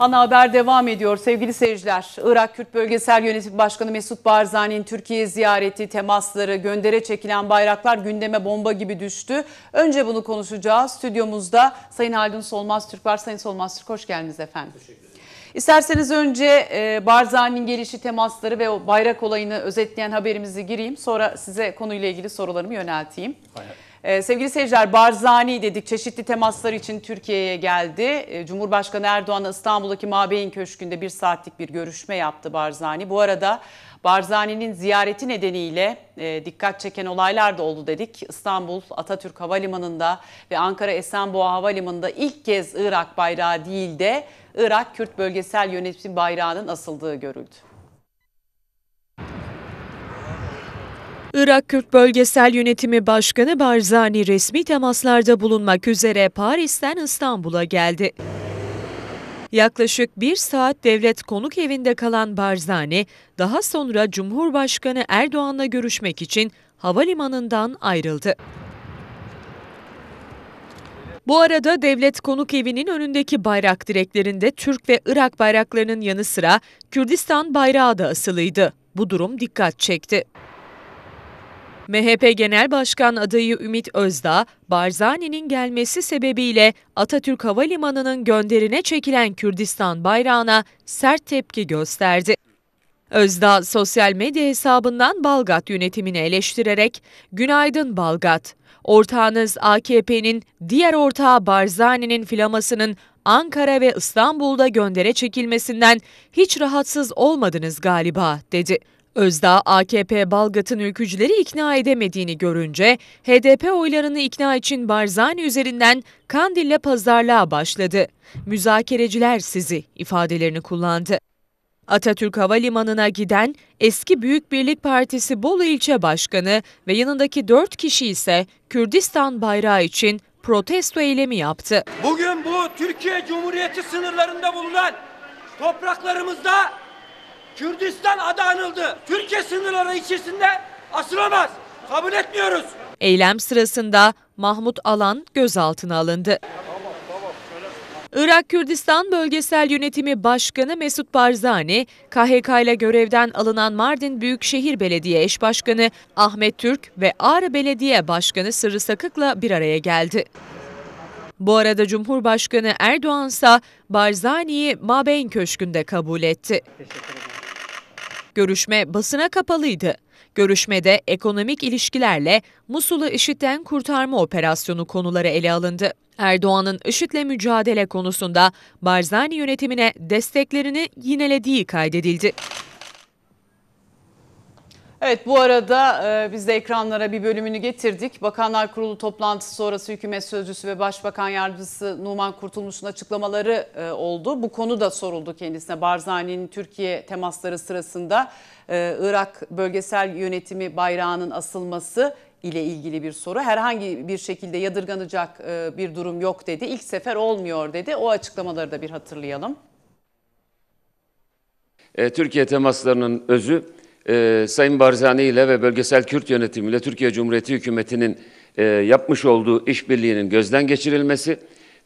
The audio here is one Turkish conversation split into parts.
Ana haber devam ediyor sevgili seyirciler. Irak Kürt Bölgesel Yönetim Başkanı Mesut Barzani'nin Türkiye ziyareti, temasları, göndere çekilen bayraklar gündeme bomba gibi düştü. Önce bunu konuşacağız. Stüdyomuzda Sayın Haldun Solmaz Türk var. Sayın Solmaz Türk hoş geldiniz efendim. Teşekkür ederim. İsterseniz önce e, Barzani'nin gelişi, temasları ve o bayrak olayını özetleyen haberimizi gireyim. Sonra size konuyla ilgili sorularımı yönelteyim. Hayır. Ee, sevgili seyirciler Barzani dedik çeşitli temaslar için Türkiye'ye geldi. Ee, Cumhurbaşkanı Erdoğan İstanbul'daki Mabeyin Köşkü'nde bir saatlik bir görüşme yaptı Barzani. Bu arada Barzani'nin ziyareti nedeniyle e, dikkat çeken olaylar da oldu dedik. İstanbul Atatürk Havalimanı'nda ve Ankara Esenboğa Havalimanı'nda ilk kez Irak bayrağı değil de Irak Kürt Bölgesel Yönetim Bayrağı'nın asıldığı görüldü. Irak Kürt Bölgesel Yönetimi Başkanı Barzani resmi temaslarda bulunmak üzere Paris'ten İstanbul'a geldi. Yaklaşık bir saat devlet konuk evinde kalan Barzani, daha sonra Cumhurbaşkanı Erdoğan'la görüşmek için havalimanından ayrıldı. Bu arada devlet konuk evinin önündeki bayrak direklerinde Türk ve Irak bayraklarının yanı sıra Kürdistan bayrağı da asılıydı. Bu durum dikkat çekti. MHP Genel Başkan adayı Ümit Özdağ, Barzani'nin gelmesi sebebiyle Atatürk Havalimanı'nın gönderine çekilen Kürdistan bayrağına sert tepki gösterdi. Özdağ sosyal medya hesabından Balgat yönetimini eleştirerek "Günaydın Balgat. Ortağınız AKP'nin diğer ortağı Barzani'nin flamasının Ankara ve İstanbul'da göndere çekilmesinden hiç rahatsız olmadınız galiba." dedi. Özdağ AKP Balgat'ın ülkücüleri ikna edemediğini görünce HDP oylarını ikna için Barzani üzerinden Kandil'le pazarlığa başladı. Müzakereciler sizi ifadelerini kullandı. Atatürk Havalimanı'na giden eski Büyük Birlik Partisi Bolu ilçe başkanı ve yanındaki dört kişi ise Kürdistan bayrağı için protesto eylemi yaptı. Bugün bu Türkiye Cumhuriyeti sınırlarında bulunan topraklarımızda Kürdistan adı anıldı. Türkiye sınırları içerisinde asılamaz. Kabul etmiyoruz. Eylem sırasında Mahmut Alan gözaltına alındı. Irak Kürdistan Bölgesel Yönetimi Başkanı Mesut Barzani, KHK ile görevden alınan Mardin Büyükşehir Belediye Eş Başkanı Ahmet Türk ve Ağrı Belediye Başkanı Sırrı Sakık'la bir araya geldi. Bu arada Cumhurbaşkanı Erdoğan ise Barzani'yi Mabeyn Köşkü'nde kabul etti. Teşekkür ederim. Görüşme basına kapalıydı. Görüşmede ekonomik ilişkilerle Musul'u IŞİD'den kurtarma operasyonu konuları ele alındı. Erdoğan'ın IŞİD'le mücadele konusunda Barzani yönetimine desteklerini yinelediği kaydedildi. Evet bu arada e, biz de ekranlara bir bölümünü getirdik. Bakanlar Kurulu toplantısı sonrası hükümet sözcüsü ve Başbakan Yardımcısı Numan Kurtulmuş'un açıklamaları e, oldu. Bu konu da soruldu kendisine. Barzani'nin Türkiye temasları sırasında e, Irak bölgesel yönetimi bayrağının asılması ile ilgili bir soru. Herhangi bir şekilde yadırganacak e, bir durum yok dedi. İlk sefer olmuyor dedi. O açıklamaları da bir hatırlayalım. E, Türkiye temaslarının özü e, Sayın Barzani ile ve Bölgesel Kürt Yönetimiyle Türkiye Cumhuriyeti Hükümeti'nin e, yapmış olduğu işbirliğinin gözden geçirilmesi,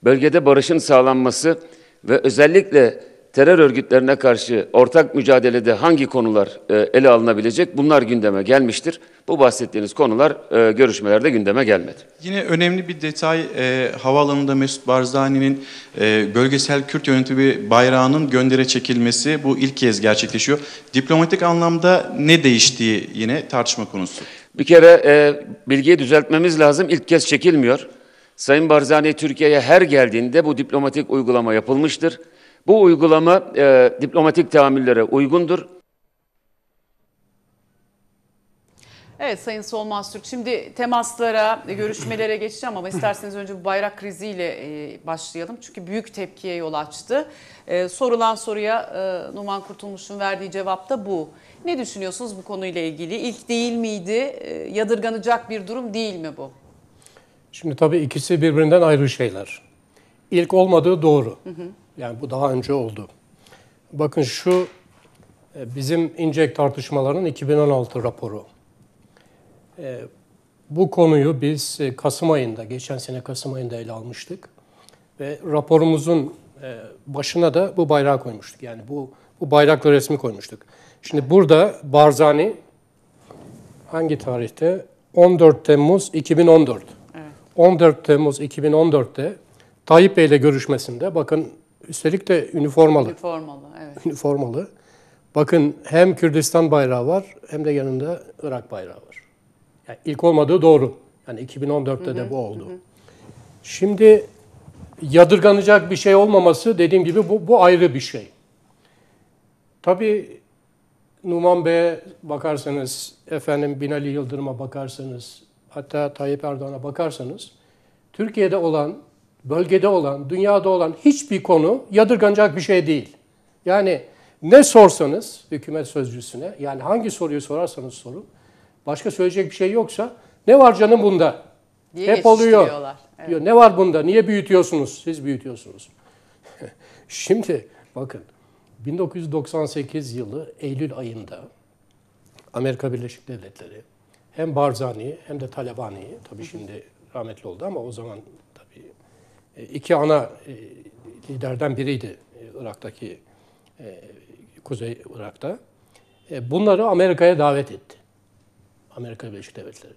bölgede barışın sağlanması ve özellikle terör örgütlerine karşı ortak mücadelede hangi konular e, ele alınabilecek bunlar gündeme gelmiştir. Bu bahsettiğiniz konular e, görüşmelerde gündeme gelmedi. Yine önemli bir detay e, havaalanında Mesut Barzani'nin e, bölgesel Kürt yönetimi bayrağının göndere çekilmesi bu ilk kez gerçekleşiyor. Diplomatik anlamda ne değiştiği yine tartışma konusu. Bir kere e, bilgiyi düzeltmemiz lazım. İlk kez çekilmiyor. Sayın Barzani Türkiye'ye her geldiğinde bu diplomatik uygulama yapılmıştır. Bu uygulama e, diplomatik tahammüllere uygundur. Evet Sayın Solmaz Türk şimdi temaslara, görüşmelere geçeceğim ama isterseniz önce bu bayrak kriziyle e, başlayalım. Çünkü büyük tepkiye yol açtı. E, sorulan soruya e, Numan Kurtulmuş'un verdiği cevap da bu. Ne düşünüyorsunuz bu konuyla ilgili? İlk değil miydi? Yadırganacak bir durum değil mi bu? Şimdi tabii ikisi birbirinden ayrı şeyler. İlk olmadığı doğru. Hı hı. Yani bu daha önce oldu. Bakın şu e, bizim İncek tartışmalarının 2016 raporu. E, bu konuyu biz e, Kasım ayında, geçen sene Kasım ayında ele almıştık. Ve raporumuzun başına da bu bayrağı koymuştuk. Yani bu, bu bayraklı resmi koymuştuk. Şimdi burada Barzani hangi tarihte? 14 Temmuz 2014. Evet. 14 Temmuz 2014'te Tayyip Bey ile görüşmesinde bakın Üstelik de üniformalı. Üniformalı, evet. Üniformalı. Bakın hem Kürdistan bayrağı var hem de yanında Irak bayrağı var. Yani ilk olmadığı doğru. Yani 2014'te hı hı, de bu oldu. hı. Şimdi yadırganacak bir şey olmaması dediğim gibi bu, bu ayrı bir şey. Tabii Numan Bey'e bakarsanız, efendim Binali Yıldırım'a bakarsanız, hatta Tayyip Erdoğan'a bakarsanız, Türkiye'de olan bölgede olan, dünyada olan hiçbir konu yadırganacak bir şey değil. Yani ne sorsanız hükümet sözcüsüne, yani hangi soruyu sorarsanız sorun, başka söyleyecek bir şey yoksa ne var canım bunda? Diye Hep oluyor. Evet. Diyor, ne var bunda? Niye büyütüyorsunuz? Siz büyütüyorsunuz. Şimdi bakın 1998 yılı Eylül ayında Amerika Birleşik Devletleri hem barzani hem de Talabani'yi tabii şimdi rahmetli oldu ama o zaman e, iki ana e, liderden biriydi e, Irak'taki Kuzey Irak'ta. Bunları Amerika'ya davet etti. Amerika Birleşik Devletleri.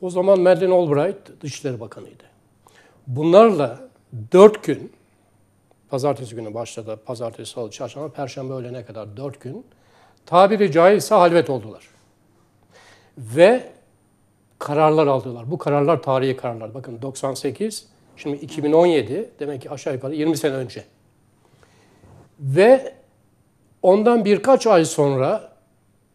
O zaman Madeleine Albright Dışişleri Bakanı'ydı. Bunlarla dört gün, pazartesi günü başladı, pazartesi, salı, çarşamba, perşembe öğlene kadar dört gün, tabiri caizse halvet oldular. Ve kararlar aldılar. Bu kararlar tarihi kararlar. Bakın 98, Şimdi 2017 demek ki aşağı yukarı 20 sene önce. Ve ondan birkaç ay sonra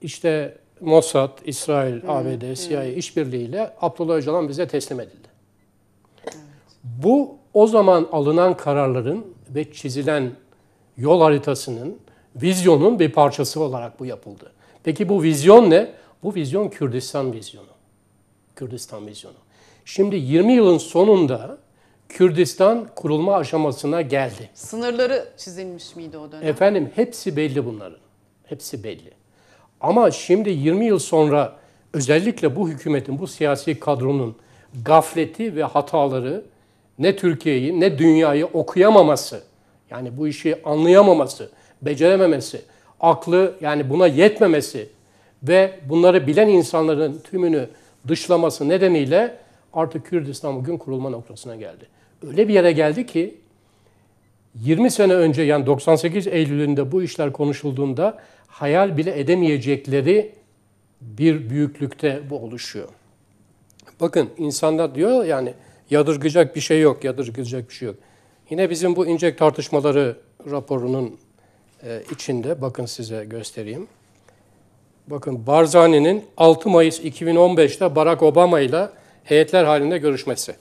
işte Mossad, İsrail, hmm, ABD, hmm. CIA işbirliğiyle Abdullah Öcalan bize teslim edildi. Bu o zaman alınan kararların ve çizilen yol haritasının, vizyonun bir parçası olarak bu yapıldı. Peki bu vizyon ne? Bu vizyon Kürdistan vizyonu. Kürdistan vizyonu. Şimdi 20 yılın sonunda Kürdistan kurulma aşamasına geldi. Sınırları çizilmiş miydi o dönem? Efendim hepsi belli bunların. Hepsi belli. Ama şimdi 20 yıl sonra özellikle bu hükümetin, bu siyasi kadronun gafleti ve hataları ne Türkiye'yi ne dünyayı okuyamaması, yani bu işi anlayamaması, becerememesi, aklı yani buna yetmemesi ve bunları bilen insanların tümünü dışlaması nedeniyle artık Kürdistan bugün kurulma noktasına geldi öyle bir yere geldi ki 20 sene önce yani 98 Eylül'ünde bu işler konuşulduğunda hayal bile edemeyecekleri bir büyüklükte bu oluşuyor. Bakın insanlar diyor yani yadırgayacak bir şey yok, yadırgayacak bir şey yok. Yine bizim bu incek tartışmaları raporunun e, içinde bakın size göstereyim. Bakın Barzani'nin 6 Mayıs 2015'te Barack Obama ile heyetler halinde görüşmesi.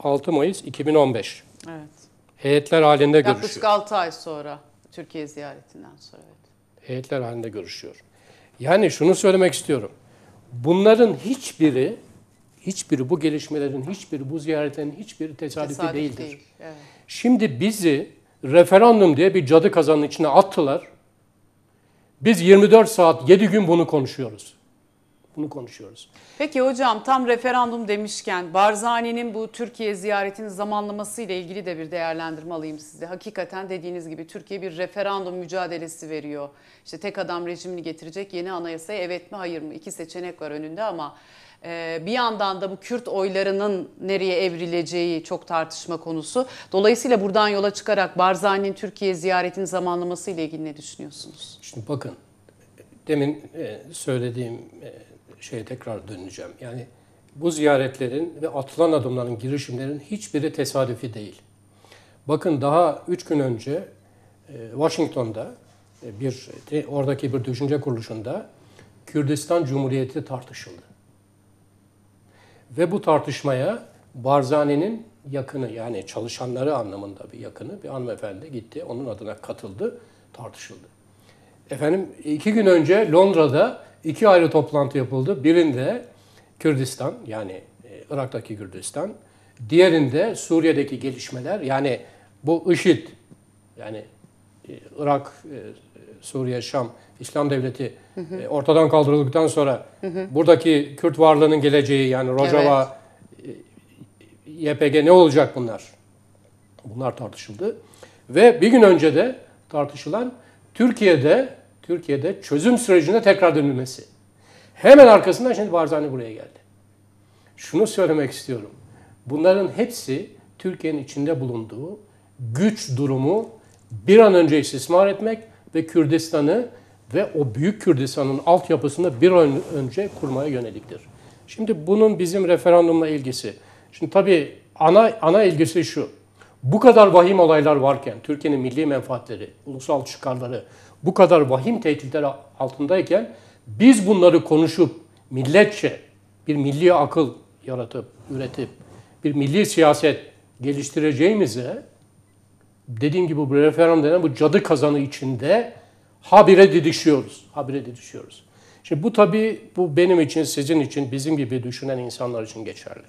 6 Mayıs 2015. Evet. Heyetler halinde Yaklaşık görüşüyor. Yaklaşık 6 ay sonra Türkiye ziyaretinden sonra. Evet. Heyetler halinde görüşüyor. Yani şunu söylemek istiyorum. Bunların hiçbiri hiçbiri bu gelişmelerin hiçbiri bu ziyaretlerin hiçbiri tesadüfi Tesadüf değildir. Değil. Evet. Şimdi bizi referandum diye bir cadı kazanın içine attılar. Biz 24 saat 7 gün bunu konuşuyoruz. Bunu konuşuyoruz. Peki hocam tam referandum demişken Barzani'nin bu Türkiye ziyaretinin zamanlaması ile ilgili de bir değerlendirme alayım size. Hakikaten dediğiniz gibi Türkiye bir referandum mücadelesi veriyor. İşte tek adam rejimini getirecek yeni anayasaya evet mi hayır mı? İki seçenek var önünde ama e, bir yandan da bu Kürt oylarının nereye evrileceği çok tartışma konusu. Dolayısıyla buradan yola çıkarak Barzani'nin Türkiye ziyaretinin zamanlaması ile ilgili ne düşünüyorsunuz? Şimdi bakın demin e, söylediğim e, şeye tekrar döneceğim. Yani bu ziyaretlerin ve atılan adımların, girişimlerin hiçbiri tesadüfi değil. Bakın daha üç gün önce e, Washington'da e, bir e, oradaki bir düşünce kuruluşunda Kürdistan Cumhuriyeti tartışıldı. Ve bu tartışmaya Barzani'nin yakını yani çalışanları anlamında bir yakını bir hanımefendi gitti. Onun adına katıldı, tartışıldı. Efendim iki gün önce Londra'da iki ayrı toplantı yapıldı. Birinde Kürdistan yani e, Irak'taki Kürdistan, diğerinde Suriye'deki gelişmeler yani bu IŞİD yani e, Irak, e, Suriye, Şam, İslam Devleti hı hı. ortadan kaldırıldıktan sonra hı hı. buradaki Kürt varlığının geleceği yani Rojava, evet. YPG ne olacak bunlar? Bunlar tartışıldı. Ve bir gün önce de tartışılan Türkiye'de Türkiye'de çözüm sürecine tekrar dönülmesi. Hemen arkasından şimdi Barzani buraya geldi. Şunu söylemek istiyorum. Bunların hepsi Türkiye'nin içinde bulunduğu güç durumu bir an önce istismar etmek ve Kürdistan'ı ve o büyük Kürdistan'ın altyapısını bir an önce kurmaya yöneliktir. Şimdi bunun bizim referandumla ilgisi. Şimdi tabii ana, ana ilgisi şu. Bu kadar vahim olaylar varken Türkiye'nin milli menfaatleri, ulusal çıkarları, bu kadar vahim tehditler altındayken biz bunları konuşup milletçe bir milli akıl yaratıp, üretip bir milli siyaset geliştireceğimize dediğim gibi bu referandum denen bu cadı kazanı içinde habire didişiyoruz. Habire didişiyoruz. Şimdi bu tabii bu benim için, sizin için, bizim gibi düşünen insanlar için geçerli.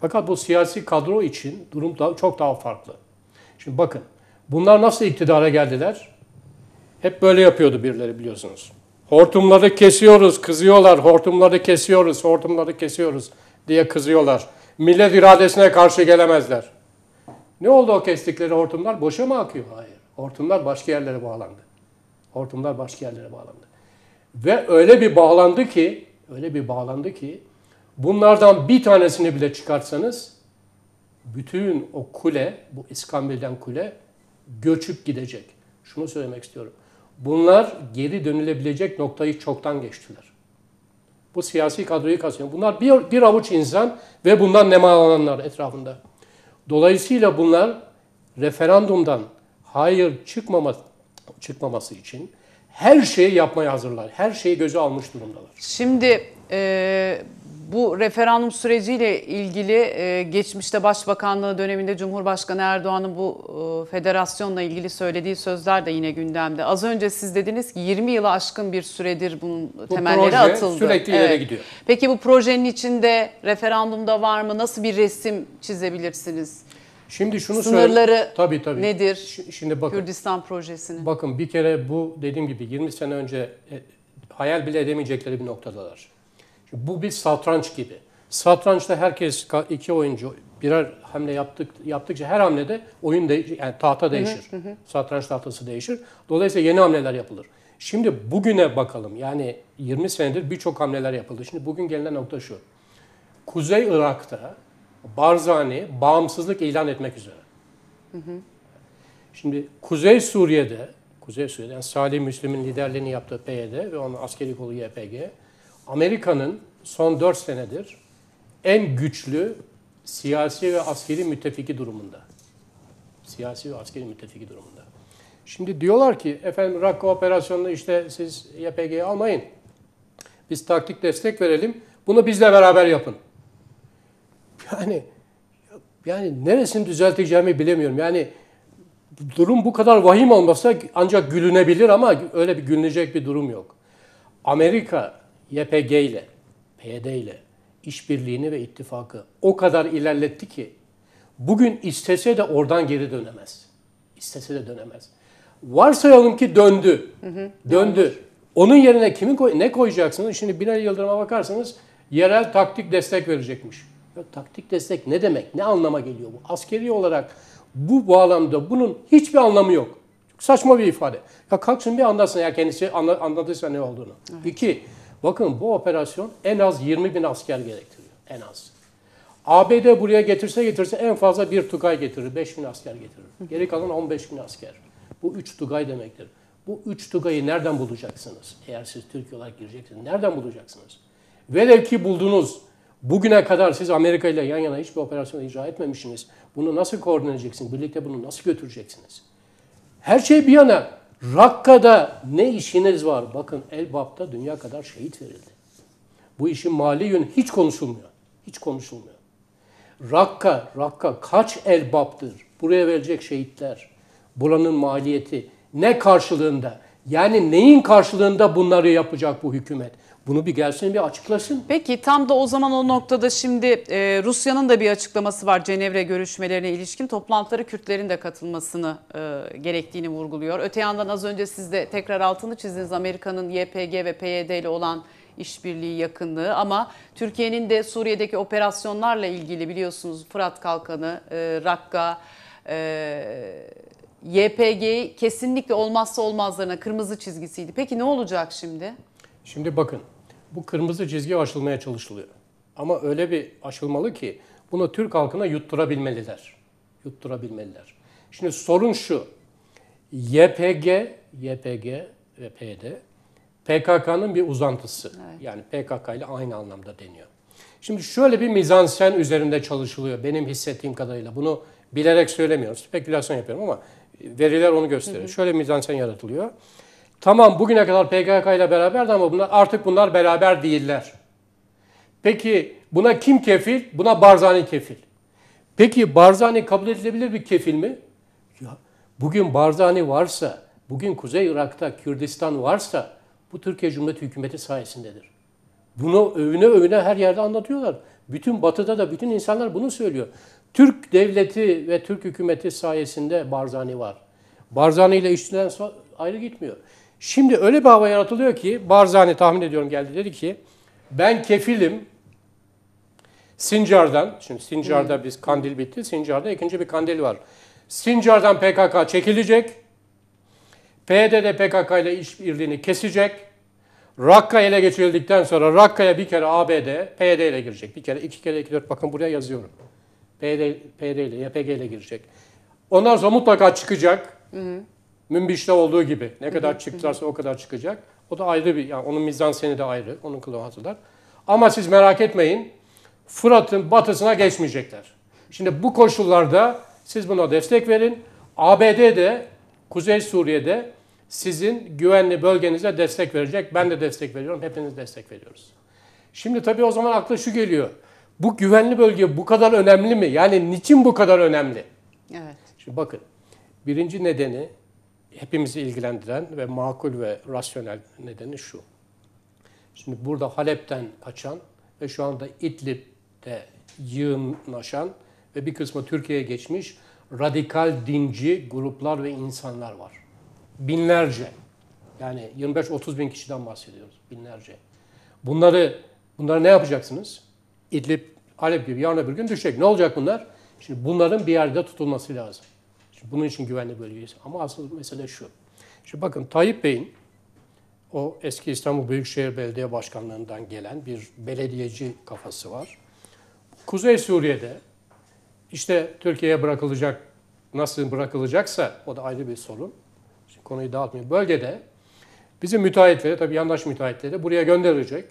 Fakat bu siyasi kadro için durum da çok daha farklı. Şimdi bakın bunlar nasıl iktidara geldiler? Hep böyle yapıyordu birileri biliyorsunuz. Hortumları kesiyoruz, kızıyorlar. Hortumları kesiyoruz, hortumları kesiyoruz diye kızıyorlar. Millet iradesine karşı gelemezler. Ne oldu o kestikleri hortumlar? Boşa mı akıyor? Hayır. Hortumlar başka yerlere bağlandı. Hortumlar başka yerlere bağlandı. Ve öyle bir bağlandı ki, öyle bir bağlandı ki bunlardan bir tanesini bile çıkarsanız bütün o kule, bu İskambil'den kule göçüp gidecek. Şunu söylemek istiyorum. Bunlar geri dönülebilecek noktayı çoktan geçtiler. Bu siyasi kadroyu kastediyorum. Bunlar bir, bir avuç insan ve bundan nemalananlar etrafında. Dolayısıyla bunlar referandumdan hayır çıkmama, çıkmaması için her şeyi yapmaya hazırlar. Her şeyi göze almış durumdalar. Şimdi e, bu referandum süreciyle ilgili e, geçmişte Başbakanlığı döneminde Cumhurbaşkanı Erdoğan'ın bu e, federasyonla ilgili söylediği sözler de yine gündemde. Az önce siz dediniz ki 20 yılı aşkın bir süredir bunun bu temelleri proje atıldı. sürekli evet. gidiyor. Peki bu projenin içinde referandumda var mı? Nasıl bir resim çizebilirsiniz? Şimdi şunu Sınırları söyle, tabii, tabii. nedir? Şimdi bakın, Kürdistan projesini. Bakın bir kere bu dediğim gibi 20 sene önce e, hayal bile edemeyecekleri bir noktadalar. Bu bir satranç gibi. Satrançta herkes iki oyuncu birer hamle yaptık yaptıkça her hamlede oyun de, yani tahta değişir. Hı hı Satranç tahtası değişir. Dolayısıyla yeni hamleler yapılır. Şimdi bugüne bakalım. Yani 20 senedir birçok hamleler yapıldı. Şimdi bugün gelinen nokta şu. Kuzey Irak'ta Barzani bağımsızlık ilan etmek üzere. Hı hı. Şimdi Kuzey Suriye'de, Kuzey Suriye'de yani Salih Müslim'in liderliğini yaptığı PYD ve onun askeri kolu YPG Amerika'nın son 4 senedir en güçlü siyasi ve askeri müttefiki durumunda. Siyasi ve askeri müttefiki durumunda. Şimdi diyorlar ki efendim Rakka operasyonunu işte siz YPG'ye almayın. Biz taktik destek verelim. Bunu bizle beraber yapın. Yani yani neresini düzelteceğimi bilemiyorum. Yani durum bu kadar vahim olmasa ancak gülünebilir ama öyle bir gülünecek bir durum yok. Amerika YPG ile, PYD ile işbirliğini ve ittifakı o kadar ilerletti ki bugün istese de oradan geri dönemez. İstese de dönemez. Varsayalım ki döndü. Hı hı. Döndü. Onun yerine kimin koy ne koyacaksınız? Şimdi Binali Yıldırım'a bakarsanız yerel taktik destek verecekmiş. Ya, taktik destek ne demek? Ne anlama geliyor bu? Askeri olarak bu bağlamda bunun hiçbir anlamı yok. Çok saçma bir ifade. Ya kalksın bir anlatsın ya kendisi anla, anladıysa ne olduğunu. Evet. İki, Bakın bu operasyon en az 20 bin asker gerektiriyor. En az. ABD buraya getirse getirse en fazla bir Tugay getirir. 5 bin asker getirir. Geri kalan 15 bin asker. Bu 3 Tugay demektir. Bu 3 Tugay'ı nereden bulacaksınız? Eğer siz Türkiye olarak gireceksiniz. Nereden bulacaksınız? Velev ki buldunuz. Bugüne kadar siz Amerika ile yan yana hiçbir operasyon icra etmemişsiniz. Bunu nasıl koordine edeceksiniz? Birlikte bunu nasıl götüreceksiniz? Her şey bir yana Rakka'da ne işiniz var? Bakın Elbap'ta dünya kadar şehit verildi. Bu işin mali yönü hiç konuşulmuyor. Hiç konuşulmuyor. Rakka, Rakka kaç Elbap'tır? Buraya verecek şehitler, buranın maliyeti ne karşılığında? Yani neyin karşılığında bunları yapacak bu hükümet? Bunu bir gelsin bir açıklasın. Peki tam da o zaman o noktada şimdi e, Rusya'nın da bir açıklaması var Cenevre görüşmelerine ilişkin. toplantıları Kürtlerin de katılmasını e, gerektiğini vurguluyor. Öte yandan az önce siz de tekrar altını çizdiniz Amerika'nın YPG ve PYD ile olan işbirliği yakınlığı ama Türkiye'nin de Suriye'deki operasyonlarla ilgili biliyorsunuz Fırat Kalkanı, e, Rakka, e, YPG kesinlikle olmazsa olmazlarına kırmızı çizgisiydi. Peki ne olacak şimdi? Şimdi bakın bu kırmızı çizgi aşılmaya çalışılıyor. Ama öyle bir aşılmalı ki bunu Türk halkına yutturabilmeliler. Yutturabilmeliler. Şimdi sorun şu. YPG, YPG ve PYD PKK'nın bir uzantısı. Evet. Yani PKK ile aynı anlamda deniyor. Şimdi şöyle bir mizansen üzerinde çalışılıyor benim hissettiğim kadarıyla. Bunu bilerek söylemiyorum. Spekülasyon yapıyorum ama veriler onu gösteriyor. Hı hı. Şöyle mizansen yaratılıyor. Tamam bugüne kadar PKK ile beraberdi ama bunlar, artık bunlar beraber değiller. Peki buna kim kefil? Buna Barzani kefil. Peki Barzani kabul edilebilir bir kefil mi? Ya, bugün Barzani varsa, bugün Kuzey Irak'ta Kürdistan varsa bu Türkiye Cumhuriyeti Hükümeti sayesindedir. Bunu övüne övüne her yerde anlatıyorlar. Bütün batıda da bütün insanlar bunu söylüyor. Türk devleti ve Türk hükümeti sayesinde Barzani var. Barzani ile işçiler ayrı gitmiyor. Şimdi öyle bir hava yaratılıyor ki Barzani tahmin ediyorum geldi dedi ki ben kefilim Sincar'dan, şimdi Sincar'da biz kandil bitti, Sincar'da ikinci bir kandil var. Sincar'dan PKK çekilecek, PDD PKK ile işbirliğini kesecek, Rakka ele geçirildikten sonra Rakka'ya bir kere ABD, PD ile girecek. Bir kere, iki kere, iki dört. Bakın buraya yazıyorum. PD, PD ile, YPG ile girecek. Ondan sonra mutlaka çıkacak. Hı hı. Münbiş'te olduğu gibi. Ne kadar çıktılarsa o kadar çıkacak. O da ayrı bir, yani onun seni de ayrı. Onun kılığı hazırlar. Ama siz merak etmeyin. Fırat'ın batısına geçmeyecekler. Şimdi bu koşullarda siz buna destek verin. ABD'de, Kuzey Suriye'de sizin güvenli bölgenize destek verecek. Ben de destek veriyorum. Hepiniz destek veriyoruz. Şimdi tabii o zaman akla şu geliyor. Bu güvenli bölge bu kadar önemli mi? Yani niçin bu kadar önemli? Evet. Şimdi bakın. Birinci nedeni hepimizi ilgilendiren ve makul ve rasyonel nedeni şu. Şimdi burada Halep'ten kaçan ve şu anda İdlib'de yığınlaşan ve bir kısmı Türkiye'ye geçmiş radikal dinci gruplar ve insanlar var. Binlerce. Yani 25-30 bin kişiden bahsediyoruz. Binlerce. Bunları bunları ne yapacaksınız? İdlib, Halep gibi yarın bir gün düşecek. Ne olacak bunlar? Şimdi bunların bir yerde tutulması lazım. Şimdi bunun için güvenli bölgeyiz. Ama asıl mesele şu. Şimdi bakın Tayyip Bey'in o eski İstanbul Büyükşehir Belediye Başkanlığından gelen bir belediyeci kafası var. Kuzey Suriye'de işte Türkiye'ye bırakılacak, nasıl bırakılacaksa o da ayrı bir sorun. Şimdi konuyu dağıtmayayım. Bölgede bizim müteahhitleri, tabii yandaş müteahhitleri buraya gönderecek.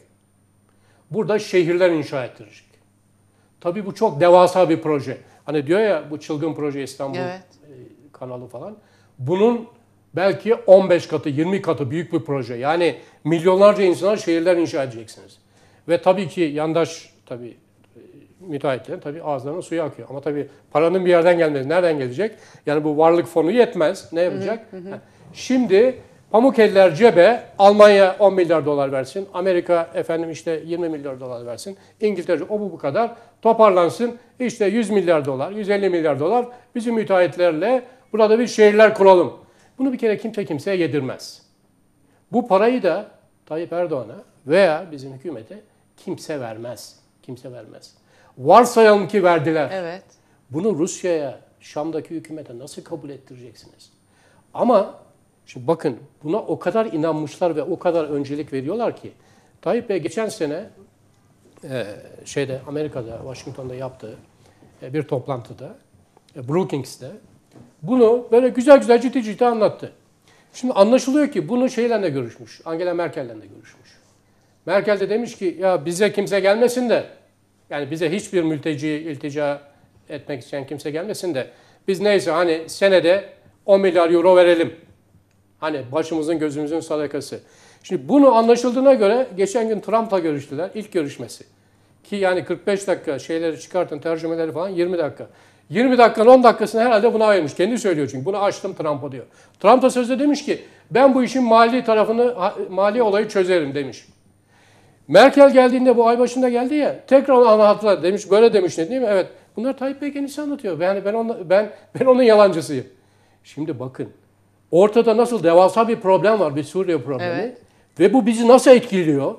Burada şehirler inşa ettirecek. Tabii bu çok devasa bir proje. Hani diyor ya bu çılgın proje İstanbul evet. E, kanalı falan. Bunun belki 15 katı, 20 katı büyük bir proje. Yani milyonlarca insana şehirler inşa edeceksiniz. Ve tabii ki yandaş tabii e, müteahhitlerin tabii ağızlarına suyu akıyor. Ama tabii paranın bir yerden gelmesi nereden gelecek? Yani bu varlık fonu yetmez. Ne yapacak? Hı hı hı. Şimdi Pamuk eller cebe Almanya 10 milyar dolar versin. Amerika efendim işte 20 milyar dolar versin. İngiltere o bu bu kadar toparlansın. İşte 100 milyar dolar, 150 milyar dolar bizim müteahhitlerle burada bir şehirler kuralım. Bunu bir kere kimse kimseye yedirmez. Bu parayı da Tayyip Erdoğan'a veya bizim hükümete kimse vermez. Kimse vermez. Varsayalım ki verdiler. Evet. Bunu Rusya'ya, Şam'daki hükümete nasıl kabul ettireceksiniz? Ama Şimdi bakın buna o kadar inanmışlar ve o kadar öncelik veriyorlar ki Tayyip Bey geçen sene e, şeyde Amerika'da, Washington'da yaptığı e, bir toplantıda e, Brookings'te bunu böyle güzel güzel ciddi ciddi anlattı. Şimdi anlaşılıyor ki bunu şeyle de görüşmüş. Angela Merkel'le de görüşmüş. Merkel de demiş ki ya bize kimse gelmesin de yani bize hiçbir mülteci iltica etmek isteyen kimse gelmesin de biz neyse hani senede 10 milyar euro verelim. Hani başımızın gözümüzün sadakası. Şimdi bunu anlaşıldığına göre geçen gün Trump'la görüştüler. ilk görüşmesi. Ki yani 45 dakika şeyleri çıkartın tercümeleri falan 20 dakika. 20 dakikanın 10 dakikasını herhalde buna ayırmış. Kendi söylüyor çünkü. Bunu açtım Trump'a diyor. Trump da sözde demiş ki ben bu işin mali tarafını, mali olayı çözerim demiş. Merkel geldiğinde bu ay başında geldi ya tekrar onu anlattılar demiş böyle demiş ne değil mi? Evet bunlar Tayyip Bey kendisi anlatıyor. Yani ben, ona, ben, ben onun yalancısıyım. Şimdi bakın Ortada nasıl devasa bir problem var, bir Suriye problemi. Evet. Ve bu bizi nasıl etkiliyor?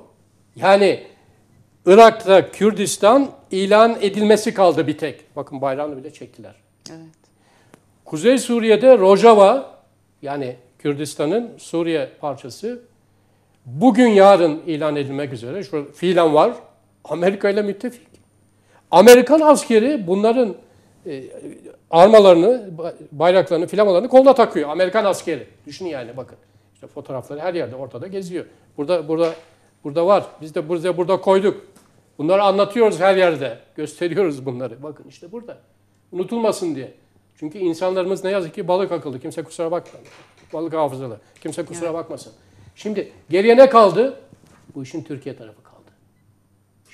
Yani Irak'ta Kürdistan ilan edilmesi kaldı bir tek. Bakın bayrağını bile çektiler. Evet. Kuzey Suriye'de Rojava yani Kürdistan'ın Suriye parçası bugün yarın ilan edilmek üzere. Şu filan var. Amerika ile müttefik. Amerikan askeri bunların e, armalarını, bayraklarını, flamalarını koluna takıyor. Amerikan askeri. Düşünün yani bakın. İşte fotoğrafları her yerde ortada geziyor. Burada burada burada var. Biz de burada burada koyduk. Bunları anlatıyoruz her yerde. Gösteriyoruz bunları. Bakın işte burada. Unutulmasın diye. Çünkü insanlarımız ne yazık ki balık akıllı. Kimse kusura bakmasın. Balık hafızalı. Kimse kusura bakmasın. Şimdi geriye ne kaldı? Bu işin Türkiye tarafı kaldı.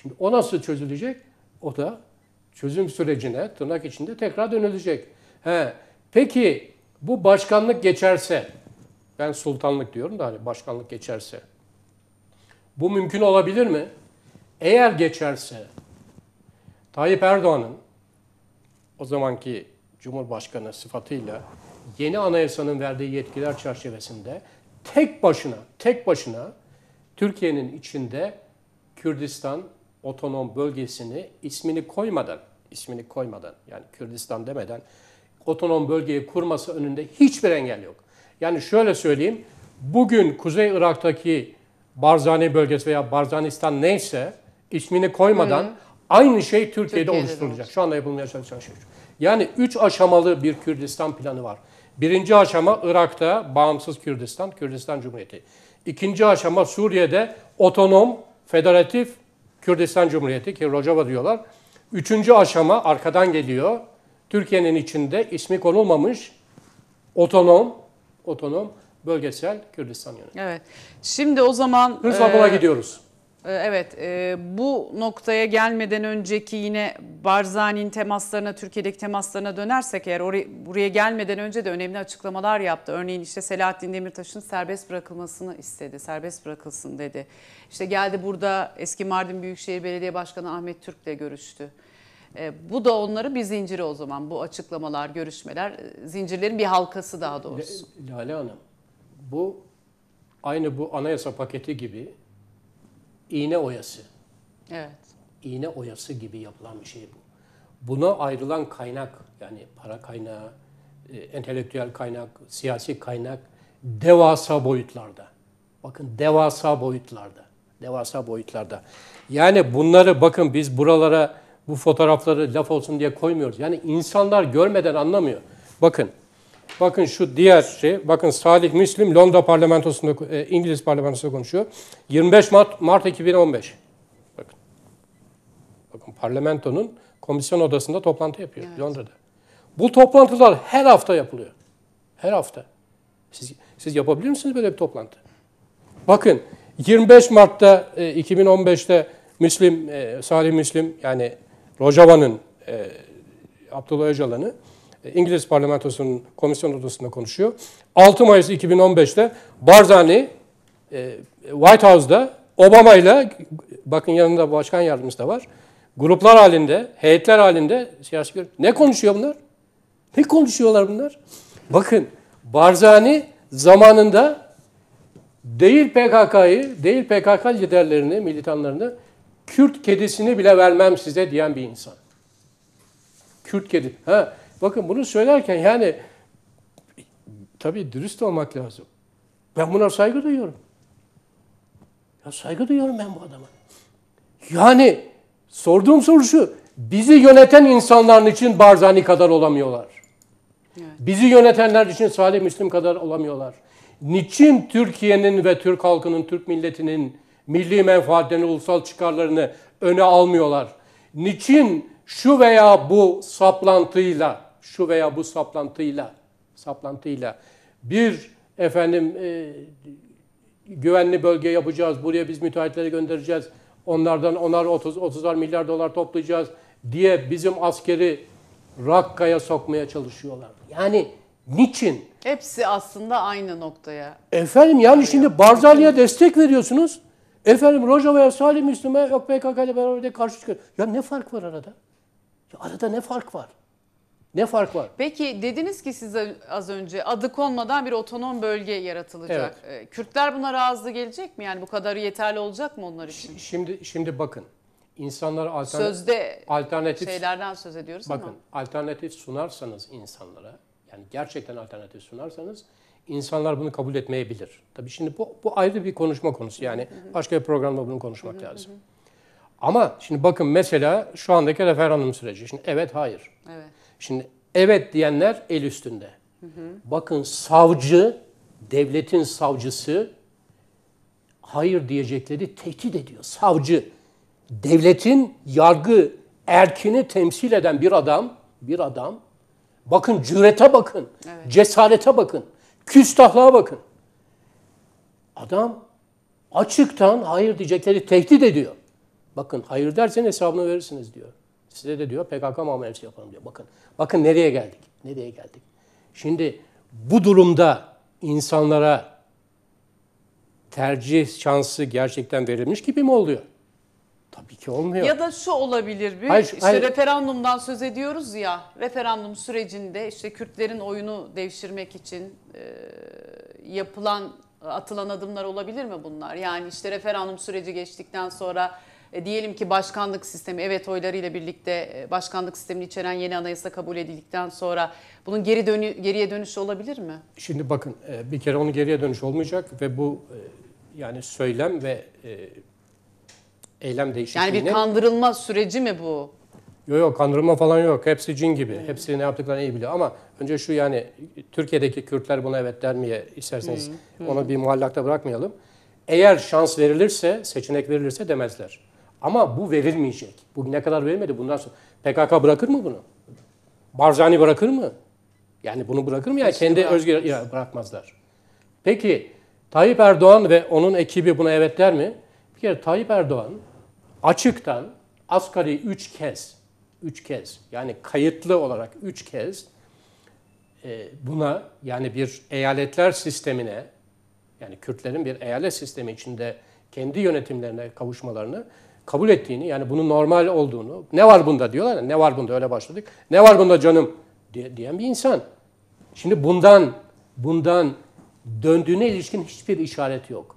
Şimdi o nasıl çözülecek? O da çözüm sürecine tırnak içinde tekrar dönülecek. He, peki bu başkanlık geçerse, ben sultanlık diyorum da hani başkanlık geçerse, bu mümkün olabilir mi? Eğer geçerse Tayyip Erdoğan'ın o zamanki Cumhurbaşkanı sıfatıyla yeni anayasanın verdiği yetkiler çerçevesinde tek başına, tek başına Türkiye'nin içinde Kürdistan, otonom bölgesini ismini koymadan, ismini koymadan yani Kürdistan demeden otonom bölgeyi kurması önünde hiçbir engel yok. Yani şöyle söyleyeyim, bugün Kuzey Irak'taki Barzani bölgesi veya Barzanistan neyse ismini koymadan Hı. aynı şey Türkiye'de, Türkiye'de oluşturulacak. Şu anda yapılmaya çalışan şey. Yani üç aşamalı bir Kürdistan planı var. Birinci aşama Irak'ta bağımsız Kürdistan, Kürdistan Cumhuriyeti. İkinci aşama Suriye'de otonom, federatif Kürdistan Cumhuriyeti ki Rojava diyorlar. Üçüncü aşama arkadan geliyor. Türkiye'nin içinde ismi konulmamış otonom, otonom bölgesel Kürdistan yönetimi. Evet. Şimdi o zaman... Hırsla e, gidiyoruz. Ee, evet e, bu noktaya gelmeden önceki yine Barzani'nin temaslarına Türkiye'deki temaslarına dönersek eğer oraya, buraya gelmeden önce de önemli açıklamalar yaptı. Örneğin işte Selahattin Demirtaş'ın serbest bırakılmasını istedi. Serbest bırakılsın dedi. İşte geldi burada eski Mardin Büyükşehir Belediye Başkanı Ahmet Türk ile görüştü. E, bu da onları bir zinciri o zaman bu açıklamalar, görüşmeler e, zincirlerin bir halkası daha doğrusu. Lale Hanım bu aynı bu anayasa paketi gibi iğne oyası. Evet. İğne oyası gibi yapılan bir şey bu. Buna ayrılan kaynak yani para kaynağı, e, entelektüel kaynak, siyasi kaynak devasa boyutlarda. Bakın devasa boyutlarda. Devasa boyutlarda. Yani bunları bakın biz buralara bu fotoğrafları laf olsun diye koymuyoruz. Yani insanlar görmeden anlamıyor. Bakın Bakın şu diğer şey, bakın Salih Müslim Londra parlamentosunda, e, İngiliz parlamentosunda konuşuyor. 25 Mart, Mart 2015. Bakın. Bakın parlamentonun komisyon odasında toplantı yapıyor evet. Londra'da. Bu toplantılar her hafta yapılıyor. Her hafta. Siz, siz yapabilir misiniz böyle bir toplantı? Bakın 25 Mart'ta e, 2015'te Müslim, e, Salih Müslim yani Rojava'nın, e, Abdullah Öcalan'ı e, İngiliz parlamentosunun komisyon odasında konuşuyor. 6 Mayıs 2015'te Barzani e, White House'da Obama ile bakın yanında başkan yardımcısı da var. Gruplar halinde, heyetler halinde siyasi bir... Ne konuşuyor bunlar? Ne konuşuyorlar bunlar? Bakın Barzani zamanında değil PKK'yı, değil PKK liderlerini, militanlarını Kürt kedisini bile vermem size diyen bir insan. Kürt kedi. Ha, Bakın bunu söylerken yani tabii dürüst olmak lazım. Ben buna saygı duyuyorum. Ya saygı duyuyorum ben bu adama. Yani sorduğum soru şu. Bizi yöneten insanların için Barzani kadar olamıyorlar. Bizi yönetenler için Salih Müslim kadar olamıyorlar. Niçin Türkiye'nin ve Türk halkının, Türk milletinin milli menfaatlerini, ulusal çıkarlarını öne almıyorlar? Niçin şu veya bu saplantıyla şu veya bu saplantıyla saplantıyla bir efendim e, güvenli bölge yapacağız. Buraya biz müteahhitleri göndereceğiz. Onlardan onar 30 30'ar milyar dolar toplayacağız diye bizim askeri Rakka'ya sokmaya çalışıyorlar. Yani niçin? Hepsi aslında aynı noktaya. Efendim yani Oraya. şimdi Barzali'ye destek veriyorsunuz. Efendim Rojava'ya, Salih Müslüm'e yok PKK ile beraber de karşı çıkıyor. Ya ne fark var arada? Ya arada ne fark var? Ne fark var? Peki dediniz ki size az önce adı konmadan bir otonom bölge yaratılacak. Evet. Ee, Kürtler buna razı gelecek mi? Yani bu kadarı yeterli olacak mı onlar için? Şimdi şimdi bakın. İnsanlar alternatif, Sözde alternatif şeylerden söz ediyoruz bakın, ama. Bakın alternatif sunarsanız insanlara yani gerçekten alternatif sunarsanız insanlar bunu kabul etmeyebilir. Tabii şimdi bu, bu ayrı bir konuşma konusu yani başka bir programda bunu konuşmak lazım. Ama şimdi bakın mesela şu andaki referandum süreci. Şimdi evet hayır. Evet. Şimdi evet diyenler el üstünde. Hı hı. Bakın savcı, devletin savcısı hayır diyecekleri tehdit ediyor. Savcı, devletin yargı erkini temsil eden bir adam, bir adam. Bakın cürete bakın, evet. cesarete bakın, küstahlığa bakın. Adam açıktan hayır diyecekleri tehdit ediyor. Bakın hayır dersen hesabını verirsiniz diyor. Size de diyor PKK muamelesi yapalım diyor. Bakın, bakın nereye geldik? Nereye geldik? Şimdi bu durumda insanlara tercih şansı gerçekten verilmiş gibi mi oluyor? Tabii ki olmuyor. Ya da şu olabilir bir hayır, işte hayır. referandumdan söz ediyoruz ya referandum sürecinde işte Kürtlerin oyunu devşirmek için e, yapılan atılan adımlar olabilir mi bunlar? Yani işte referandum süreci geçtikten sonra e, diyelim ki başkanlık sistemi evet oylarıyla birlikte e, başkanlık sistemini içeren yeni anayasa kabul edildikten sonra bunun geri dönü geriye dönüş olabilir mi? Şimdi bakın e, bir kere onun geriye dönüş olmayacak ve bu yani söylem ve eylem değişikliğine... Yani bir kandırılma süreci mi bu? Yok yok kandırılma falan yok. Hepsi cin gibi. Hmm. Hepsi ne yaptıklarını iyi biliyor. Ama önce şu yani Türkiye'deki Kürtler buna evet der miye isterseniz Hmm. onu bir muallakta bırakmayalım. Eğer şans verilirse, seçenek verilirse demezler. Ama bu verilmeyecek. bugün ne kadar verilmedi. Bundan sonra PKK bırakır mı bunu? Barzani bırakır mı? Yani bunu bırakır mı? Ya yani kendi özgür bırakmazlar. Peki Tayyip Erdoğan ve onun ekibi buna evet der mi? Bir kere Tayyip Erdoğan açıktan asgari 3 kez 3 kez yani kayıtlı olarak 3 kez e, buna yani bir eyaletler sistemine yani Kürtlerin bir eyalet sistemi içinde kendi yönetimlerine kavuşmalarını kabul ettiğini yani bunun normal olduğunu ne var bunda diyorlar ne var bunda öyle başladık. Ne var bunda canım diye, diyen bir insan. Şimdi bundan bundan döndüğüne ilişkin hiçbir işaret yok.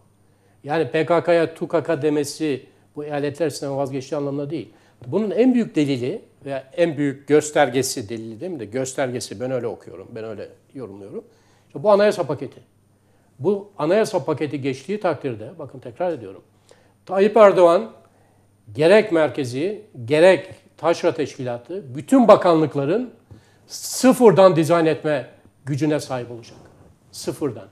Yani PKK'ya TUKAK demesi bu eyaletler sistemi vazgeçtiği anlamına değil. Bunun en büyük delili veya en büyük göstergesi delili değil mi de göstergesi ben öyle okuyorum, ben öyle yorumluyorum. İşte bu anayasa paketi. Bu anayasa paketi geçtiği takdirde, bakın tekrar ediyorum. Tayyip Erdoğan gerek merkezi, gerek taşra teşkilatı, bütün bakanlıkların sıfırdan dizayn etme gücüne sahip olacak. Sıfırdan.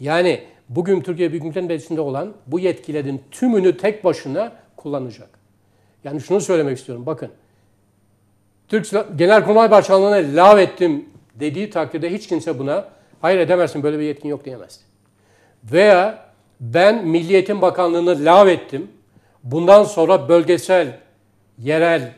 Yani bugün Türkiye Büyük Millet Meclisi'nde olan bu yetkilerin tümünü tek başına kullanacak. Yani şunu söylemek istiyorum. Bakın. Türk Genelkurmay Başkanlığı'na lav ettim dediği takdirde hiç kimse buna hayır edemezsin böyle bir yetkin yok diyemez. Veya ben Milliyetin Bakanlığı'nı lav ettim bundan sonra bölgesel, yerel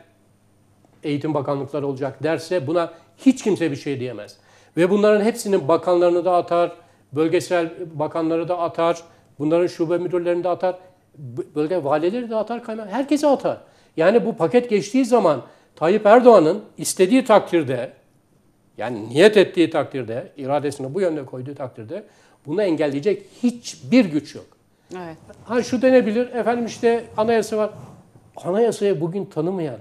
eğitim bakanlıkları olacak derse buna hiç kimse bir şey diyemez. Ve bunların hepsinin bakanlarını da atar, bölgesel bakanları da atar, bunların şube müdürlerini de atar, bölge valileri de atar, kaymak, herkese atar. Yani bu paket geçtiği zaman Tayyip Erdoğan'ın istediği takdirde, yani niyet ettiği takdirde, iradesini bu yönde koyduğu takdirde bunu engelleyecek hiçbir güç yok. Evet. Ha şu denebilir, efendim işte anayasa var. Anayasayı bugün tanımayan,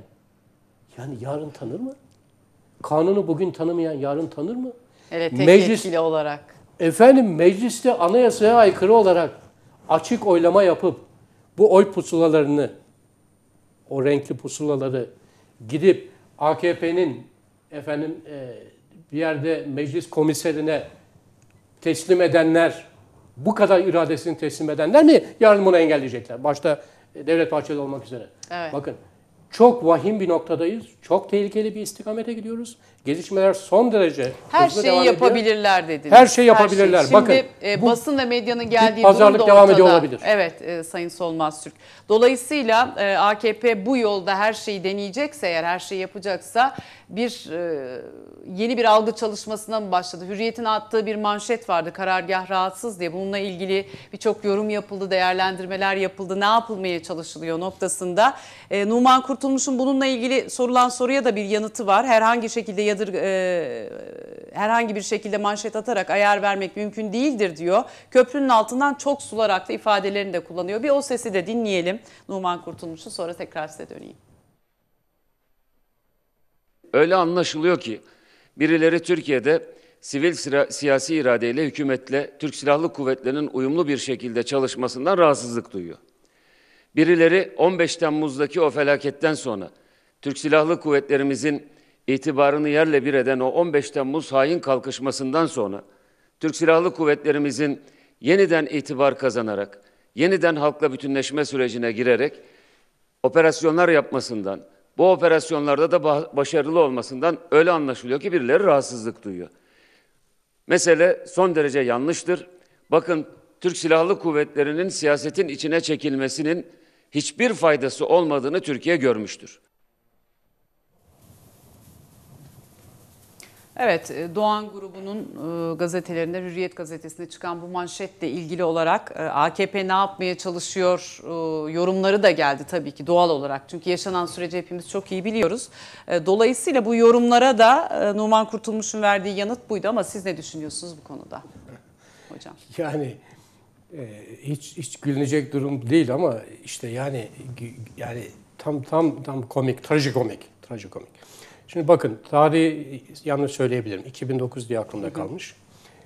yani yarın tanır mı? Kanunu bugün tanımayan yarın tanır mı? Evet, tek Meclis, etkili olarak. Efendim mecliste anayasaya aykırı olarak açık oylama yapıp bu oy pusulalarını, o renkli pusulaları gidip AKP'nin efendim e, bir yerde meclis komiserine teslim edenler bu kadar iradesini teslim edenler mi yarın bunu engelleyecekler? Başta e, Devlet Bahçeli olmak üzere. Evet. Bakın çok vahim bir noktadayız. Çok tehlikeli bir istikamete gidiyoruz. Gelişmeler son derece Her hızlı şeyi devam yapabilirler ediyor. dediniz. Her şeyi yapabilirler. Her şey. Bakın, Şimdi Bakın, e, basın ve medyanın geldiği pazarlık durum devam ediyor olabilir. Evet e, Sayın Solmaz Türk. Dolayısıyla e, AKP bu yolda her şeyi deneyecekse eğer her şeyi yapacaksa bir e, yeni bir algı çalışmasına mı başladı? Hürriyet'in attığı bir manşet vardı karargah rahatsız diye. Bununla ilgili birçok yorum yapıldı, değerlendirmeler yapıldı. Ne yapılmaya çalışılıyor noktasında. E, Numan Kurtulmuş'un bununla ilgili sorulan soruya da bir yanıtı var. Herhangi şekilde yadır e, herhangi bir şekilde manşet atarak ayar vermek mümkün değildir diyor. Köprünün altından çok sularak da ifadelerini de kullanıyor. Bir o sesi de dinleyelim Numan Kurtulmuş'u sonra tekrar size döneyim. Öyle anlaşılıyor ki birileri Türkiye'de sivil siyasi iradeyle hükümetle Türk Silahlı Kuvvetleri'nin uyumlu bir şekilde çalışmasından rahatsızlık duyuyor. Birileri 15 Temmuz'daki o felaketten sonra Türk Silahlı Kuvvetlerimizin itibarını yerle bir eden o 15 Temmuz hain kalkışmasından sonra Türk Silahlı Kuvvetlerimizin yeniden itibar kazanarak, yeniden halkla bütünleşme sürecine girerek operasyonlar yapmasından, bu operasyonlarda da başarılı olmasından öyle anlaşılıyor ki birileri rahatsızlık duyuyor. Mesele son derece yanlıştır. Bakın Türk Silahlı Kuvvetleri'nin siyasetin içine çekilmesinin hiçbir faydası olmadığını Türkiye görmüştür. Evet, e, Doğan grubunun e, gazetelerinde Hürriyet gazetesinde çıkan bu manşetle ilgili olarak e, AKP ne yapmaya çalışıyor yorumları da geldi tabii ki doğal olarak. Çünkü yaşanan süreci hepimiz çok iyi biliyoruz. Dolayısıyla bu yorumlara da Numan Kurtulmuş'un verdiği yanıt buydu ama siz ne düşünüyorsunuz bu konuda hocam? Yani hiç hiç gülünecek durum değil ama işte yani yani tam tam tam komik, trajikomik, trajikomik. Şimdi bakın tarihi yanlış söyleyebilirim. 2009 diye aklımda kalmış.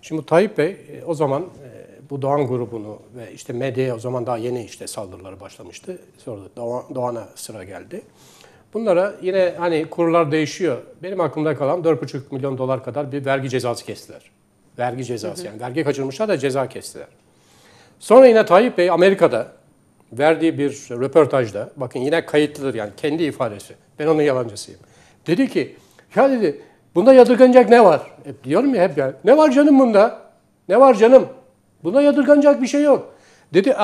Şimdi Tayyip Bey e, o zaman e, bu Doğan grubunu ve işte medyaya o zaman daha yeni işte saldırıları başlamıştı. Sonra da Doğan'a sıra geldi. Bunlara yine hani kurlar değişiyor. Benim aklımda kalan 4,5 milyon dolar kadar bir vergi cezası kestiler. Vergi cezası hı hı. yani. Vergi kaçırmışlar da ceza kestiler. Sonra yine Tayyip Bey Amerika'da verdiği bir röportajda, bakın yine kayıtlıdır yani kendi ifadesi. Ben onun yalancısıyım. Dedi ki, ya dedi, bunda yadırganacak ne var? Hep diyorum ya hep yani. Ne var canım bunda? Ne var canım? Bunda yadırganacak bir şey yok. Dedi,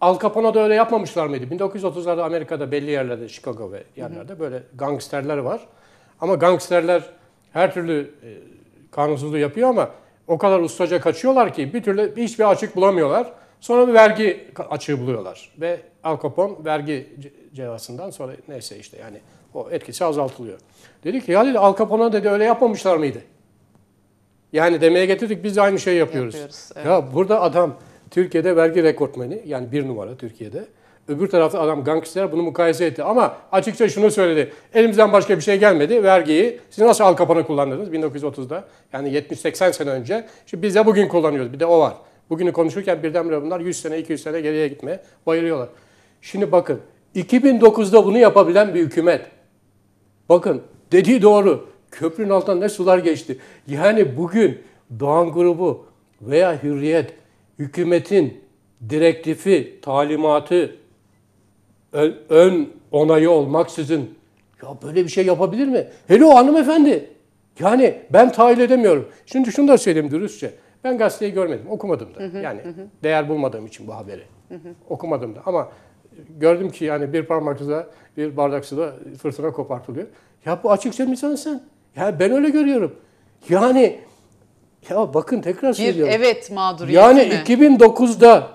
Al Capone'a da öyle yapmamışlar mıydı? 1930'larda Amerika'da belli yerlerde, Chicago ve yerlerde böyle gangsterler var. Ama gangsterler her türlü e, kanunsuzluğu yapıyor ama o kadar ustaca kaçıyorlar ki bir türlü hiçbir açık bulamıyorlar. Sonra bir vergi açığı buluyorlar ve Al Capone vergi cezasından sonra neyse işte yani o etkisi azaltılıyor. Dedi ki ya dedi Al Capone dedi öyle yapmamışlar mıydı? Yani demeye getirdik biz de aynı şeyi yapıyoruz. yapıyoruz evet. Ya burada adam Türkiye'de vergi rekortmeni yani bir numara Türkiye'de. Öbür tarafta adam gangster bunu mukayese etti. Ama açıkça şunu söyledi. Elimizden başka bir şey gelmedi. Vergiyi siz nasıl al kapana kullandınız 1930'da? Yani 70-80 sene önce. Şimdi biz de bugün kullanıyoruz. Bir de o var. Bugünü konuşurken birdenbire bunlar 100 sene 200 sene geriye gitmeye bayılıyorlar. Şimdi bakın 2009'da bunu yapabilen bir hükümet Bakın dediği doğru. Köprünün altından ne sular geçti. Yani bugün Doğan grubu veya Hürriyet hükümetin direktifi, talimatı ön, ön onayı olmaksızın ya böyle bir şey yapabilir mi? Hele o hanımefendi. Yani ben tahayyül edemiyorum. Şimdi şunu da söyleyeyim dürüstçe. Ben gazeteyi görmedim, okumadım da. Hı hı, yani hı. değer bulmadığım için bu haberi. Hı hı. Okumadım da ama gördüm ki yani bir parmak suda, bir bardak suda fırtına kopartılıyor. Ya bu açıkça mizan sen. Ya ben öyle görüyorum. Yani ya bakın tekrar bir, söylüyorum. Evet mağdur Yani mi? 2009'da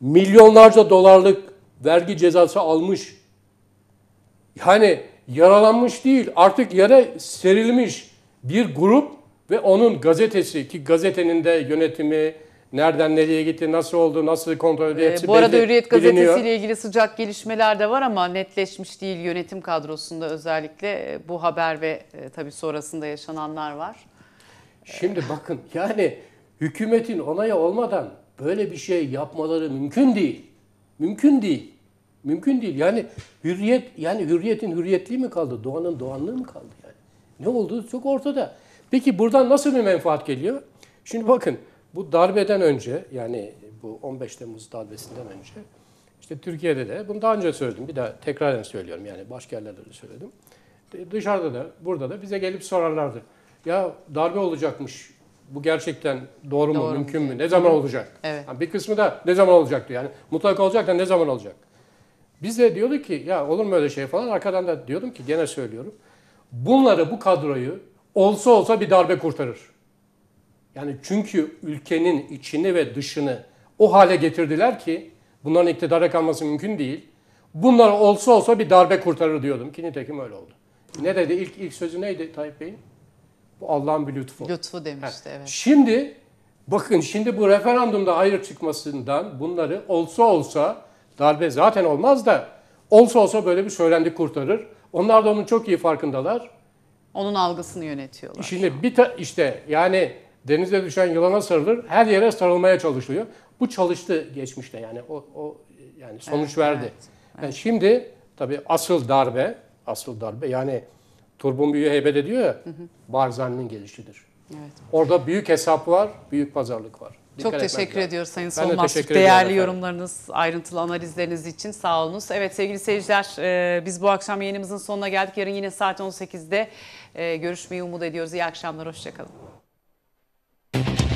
milyonlarca dolarlık vergi cezası almış. Yani yaralanmış değil artık yere serilmiş bir grup ve onun gazetesi ki gazetenin de yönetimi, Nereden nereye gitti, nasıl oldu, nasıl kontrol ee, edildi ee, Bu arada belli, Hürriyet Gazetesi ilgili sıcak gelişmeler de var ama netleşmiş değil yönetim kadrosunda özellikle ee, bu haber ve e, tabii sonrasında yaşananlar var. Şimdi bakın yani hükümetin onayı olmadan böyle bir şey yapmaları mümkün değil. Mümkün değil. Mümkün değil. Yani hürriyet yani hürriyetin hürriyetliği mi kaldı? Doğanın doğanlığı mı kaldı yani? Ne oldu? çok ortada. Peki buradan nasıl bir menfaat geliyor? Şimdi bakın bu darbeden önce yani bu 15 Temmuz darbesinden önce işte Türkiye'de de bunu daha önce söyledim bir daha tekrardan söylüyorum yani başka yerlerde de söyledim. E, dışarıda da burada da bize gelip sorarlardı. Ya darbe olacakmış bu gerçekten doğru, doğru mu, mümkün mü, ne zaman olacak? Evet. Yani bir kısmı da ne zaman olacaktı yani mutlaka olacak da ne zaman olacak? Biz de diyorduk ki ya olur mu öyle şey falan arkadan da diyordum ki gene söylüyorum. Bunları bu kadroyu olsa olsa bir darbe kurtarır. Yani çünkü ülkenin içini ve dışını o hale getirdiler ki bunların iktidara kalması mümkün değil. Bunlar olsa olsa bir darbe kurtarır diyordum ki nitekim öyle oldu. Ne dedi? İlk, ilk sözü neydi Tayyip Bey'in? Bu Allah'ın bir lütfu. Lütfu demişti evet. Şimdi bakın şimdi bu referandumda hayır çıkmasından bunları olsa olsa darbe zaten olmaz da olsa olsa böyle bir söylendi kurtarır. Onlar da onun çok iyi farkındalar. Onun algısını yönetiyorlar. Şimdi bir ta, işte yani denize düşen yılana sarılır, her yere sarılmaya çalışılıyor. Bu çalıştı geçmişte yani o, o yani sonuç evet, verdi. Evet, evet. Yani şimdi tabii asıl darbe, asıl darbe yani Turbun Büyü Heybe'de diyor ya, hı Barzani'nin gelişidir. Evet. Orada büyük hesap var, büyük pazarlık var. Dikkat Çok teşekkür ediyoruz Sayın ben Solmaz. De Değerli yorumlarınız, ayrıntılı analizleriniz için sağ olunuz. Evet sevgili seyirciler e, biz bu akşam yayınımızın sonuna geldik. Yarın yine saat 18'de e, görüşmeyi umut ediyoruz. İyi akşamlar, hoşçakalın. Thank you.